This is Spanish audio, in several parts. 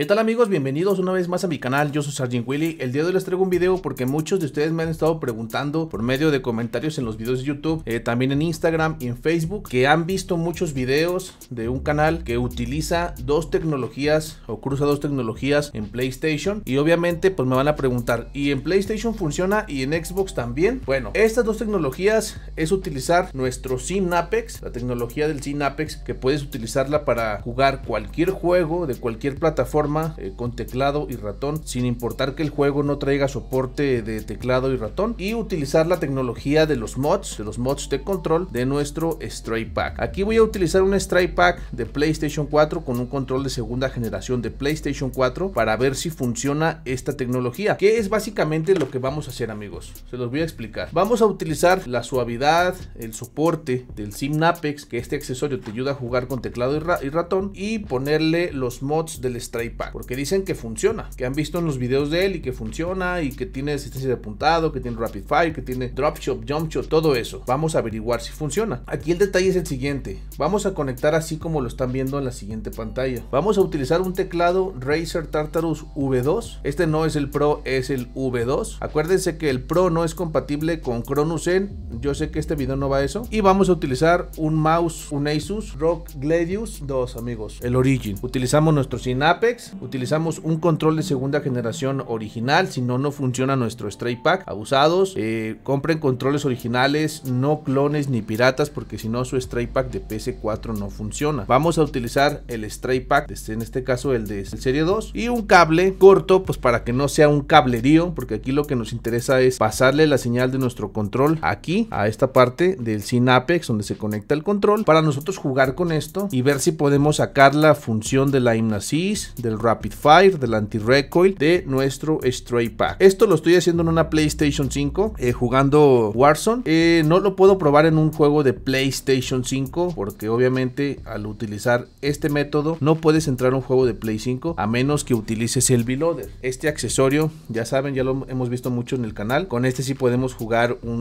¿Qué tal amigos? Bienvenidos una vez más a mi canal, yo soy Sargent Willy. El día de hoy les traigo un video porque muchos de ustedes me han estado preguntando por medio de comentarios en los videos de YouTube, eh, también en Instagram y en Facebook, que han visto muchos videos de un canal que utiliza dos tecnologías o cruza dos tecnologías en PlayStation y obviamente pues me van a preguntar, ¿y en PlayStation funciona y en Xbox también? Bueno, estas dos tecnologías es utilizar nuestro Apex la tecnología del Apex que puedes utilizarla para jugar cualquier juego de cualquier plataforma eh, con teclado y ratón, sin importar que el juego no traiga soporte de teclado y ratón, y utilizar la tecnología de los mods, de los mods de control de nuestro Stray Pack. Aquí voy a utilizar un Stray Pack de PlayStation 4 con un control de segunda generación de PlayStation 4 para ver si funciona esta tecnología, que es básicamente lo que vamos a hacer amigos, se los voy a explicar. Vamos a utilizar la suavidad, el soporte del SimNapex, que este accesorio te ayuda a jugar con teclado y, ratón, y ponerle los mods del Stray porque dicen que funciona, que han visto en los videos de él y que funciona y que tiene asistencia de apuntado, que tiene rapid fire, que tiene drop shot, jump shot, todo eso. Vamos a averiguar si funciona. Aquí el detalle es el siguiente. Vamos a conectar así como lo están viendo en la siguiente pantalla. Vamos a utilizar un teclado Razer Tartarus V2. Este no es el Pro, es el V2. Acuérdense que el Pro no es compatible con Cronus N. Yo sé que este video no va a eso. Y vamos a utilizar un mouse, un Asus Rock Gladius 2, amigos. El Origin. Utilizamos nuestro Sinapex Utilizamos un control de segunda generación original, si no, no funciona nuestro Stray Pack. Abusados, eh, compren controles originales, no clones ni piratas, porque si no, su Stray Pack de PS4 no funciona. Vamos a utilizar el Stray Pack, este, en este caso el de Serie 2, y un cable corto, pues para que no sea un cablerío, porque aquí lo que nos interesa es pasarle la señal de nuestro control aquí, a esta parte del Synapex, donde se conecta el control, para nosotros jugar con esto y ver si podemos sacar la función de la IMNASYS de Rapid Fire, del Anti-Recoil, de nuestro Stray Pack. Esto lo estoy haciendo en una PlayStation 5, eh, jugando Warzone. Eh, no lo puedo probar en un juego de PlayStation 5, porque obviamente al utilizar este método no puedes entrar a un juego de Play 5 a menos que utilices el Beloader. Este accesorio, ya saben, ya lo hemos visto mucho en el canal. Con este sí podemos jugar un,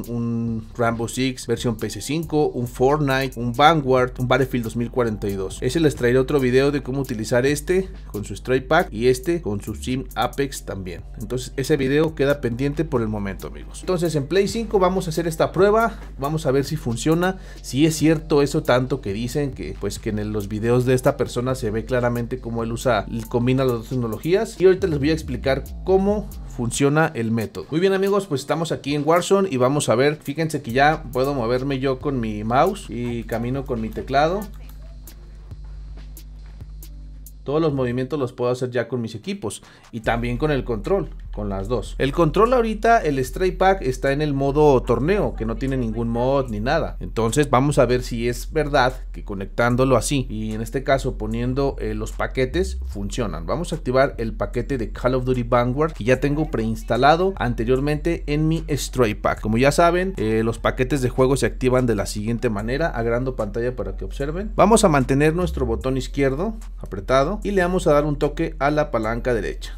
Rambo 6 versión PC 5 un Fortnite, un Vanguard, un Battlefield 2042. Ese les traeré otro video de cómo utilizar este con su Stray Pack y este con su Sim Apex también. Entonces ese video queda pendiente por el momento amigos. Entonces en Play 5 vamos a hacer esta prueba, vamos a ver si funciona, si es cierto eso tanto que dicen que pues que en los videos de esta persona se ve claramente cómo él usa, combina las dos tecnologías y ahorita les voy a explicar cómo funciona el método. Muy bien amigos, pues estamos aquí en Warzone y vamos a ver, fíjense que ya puedo moverme yo con mi mouse y camino con mi teclado todos los movimientos los puedo hacer ya con mis equipos y también con el control, con las dos. El control ahorita, el Stray Pack está en el modo torneo, que no tiene ningún mod ni nada. Entonces vamos a ver si es verdad que conectándolo así y en este caso poniendo eh, los paquetes funcionan. Vamos a activar el paquete de Call of Duty Vanguard que ya tengo preinstalado anteriormente en mi Stray Pack. Como ya saben, eh, los paquetes de juego se activan de la siguiente manera, agrando pantalla para que observen. Vamos a mantener nuestro botón izquierdo apretado y le vamos a dar un toque a la palanca derecha.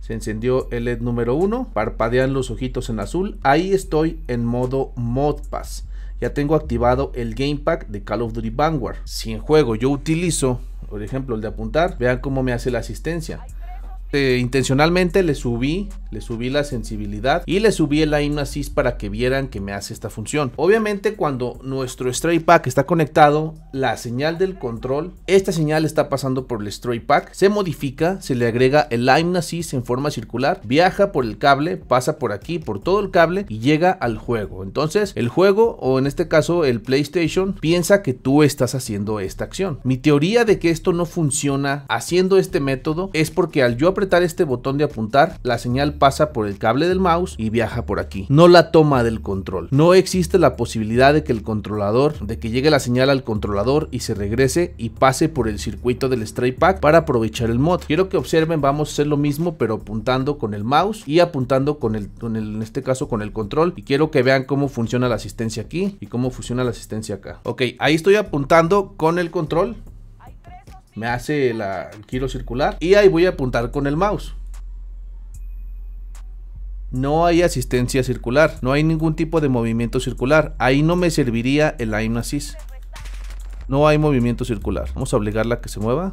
Se encendió el LED número 1, parpadean los ojitos en azul, ahí estoy en modo Modpass. Ya tengo activado el Game Pack de Call of Duty Vanguard. Si en juego yo utilizo, por ejemplo, el de apuntar, vean cómo me hace la asistencia. Este, intencionalmente le subí, le subí la sensibilidad y le subí el aim para que vieran que me hace esta función. Obviamente cuando nuestro stray pack está conectado, la señal del control, esta señal está pasando por el stray pack, se modifica, se le agrega el aim en forma circular, viaja por el cable, pasa por aquí, por todo el cable y llega al juego. Entonces el juego o en este caso el PlayStation piensa que tú estás haciendo esta acción. Mi teoría de que esto no funciona haciendo este método es porque al yo este botón de apuntar, la señal pasa por el cable del mouse y viaja por aquí. No la toma del control. No existe la posibilidad de que el controlador, de que llegue la señal al controlador y se regrese y pase por el circuito del Stray Pack para aprovechar el mod. Quiero que observen, vamos a hacer lo mismo pero apuntando con el mouse y apuntando con el, en este caso con el control. Y quiero que vean cómo funciona la asistencia aquí y cómo funciona la asistencia acá. Ok, ahí estoy apuntando con el control me hace la, el giro circular y ahí voy a apuntar con el mouse. No hay asistencia circular, no hay ningún tipo de movimiento circular. Ahí no me serviría el aim No hay movimiento circular. Vamos a obligarla a que se mueva.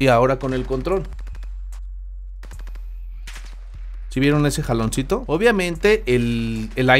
Y ahora con el control. Si vieron ese jaloncito? Obviamente el, el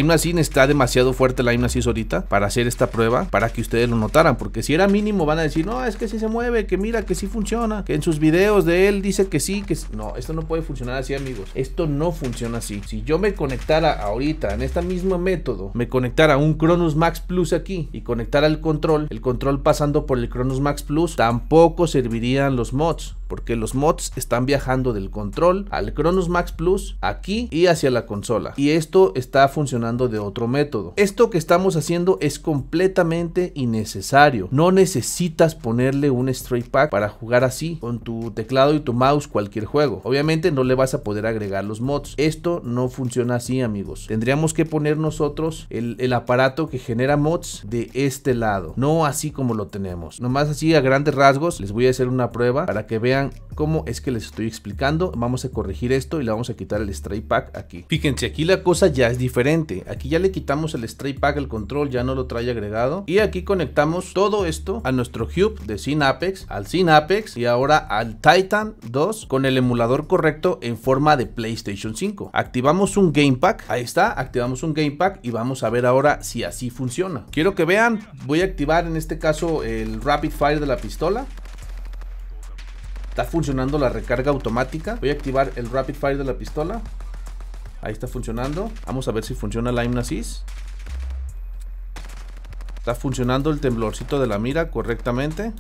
está demasiado fuerte el Imnacin ahorita para hacer esta prueba, para que ustedes lo notaran, porque si era mínimo van a decir, no, es que sí se mueve, que mira, que sí funciona, que en sus videos de él dice que sí, que no, esto no puede funcionar así amigos, esto no funciona así. Si yo me conectara ahorita en este mismo método, me conectara un Cronus Max Plus aquí y conectara el control, el control pasando por el Cronus Max Plus, tampoco servirían los mods porque los mods están viajando del control al Cronus Max Plus aquí y hacia la consola. Y esto está funcionando de otro método. Esto que estamos haciendo es completamente innecesario. No necesitas ponerle un straight pack para jugar así con tu teclado y tu mouse cualquier juego. Obviamente no le vas a poder agregar los mods. Esto no funciona así amigos. Tendríamos que poner nosotros el, el aparato que genera mods de este lado. No así como lo tenemos. Nomás así a grandes rasgos les voy a hacer una prueba para que vean cómo es que les estoy explicando. Vamos a corregir esto y le vamos a quitar el stray pack aquí. Fíjense, aquí la cosa ya es diferente. Aquí ya le quitamos el stray pack, el control, ya no lo trae agregado. Y aquí conectamos todo esto a nuestro hub de apex al apex y ahora al Titan 2 con el emulador correcto en forma de PlayStation 5. Activamos un Game Pack. Ahí está, activamos un Game Pack y vamos a ver ahora si así funciona. Quiero que vean, voy a activar en este caso el Rapid Fire de la pistola. Está funcionando la recarga automática. Voy a activar el rapid fire de la pistola. Ahí está funcionando. Vamos a ver si funciona la imnasis. Está funcionando el temblorcito de la mira correctamente.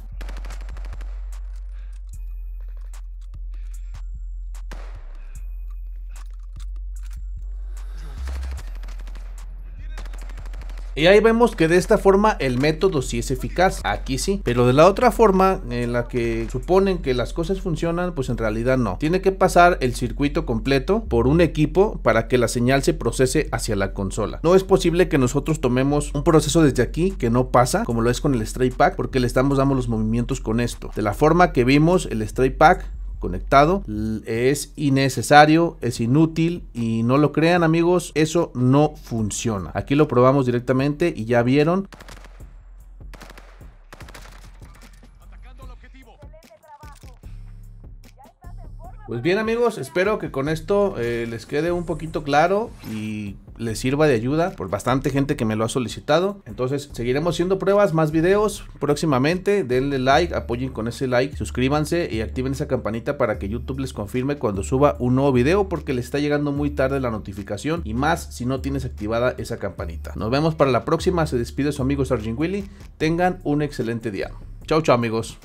Y ahí vemos que de esta forma el método sí es eficaz, aquí sí, pero de la otra forma en la que suponen que las cosas funcionan, pues en realidad no. Tiene que pasar el circuito completo por un equipo para que la señal se procese hacia la consola. No es posible que nosotros tomemos un proceso desde aquí que no pasa, como lo es con el Stray Pack, porque le estamos dando los movimientos con esto. De la forma que vimos, el Stray Pack conectado. Es innecesario, es inútil y no lo crean amigos, eso no funciona. Aquí lo probamos directamente y ya vieron. Pues bien amigos, espero que con esto eh, les quede un poquito claro y les sirva de ayuda por bastante gente que me lo ha solicitado. Entonces seguiremos haciendo pruebas, más videos próximamente. Denle like, apoyen con ese like, suscríbanse y activen esa campanita para que YouTube les confirme cuando suba un nuevo video porque les está llegando muy tarde la notificación y más si no tienes activada esa campanita. Nos vemos para la próxima. Se despide su amigo Sargent Willy. Tengan un excelente día. Chao, chao amigos.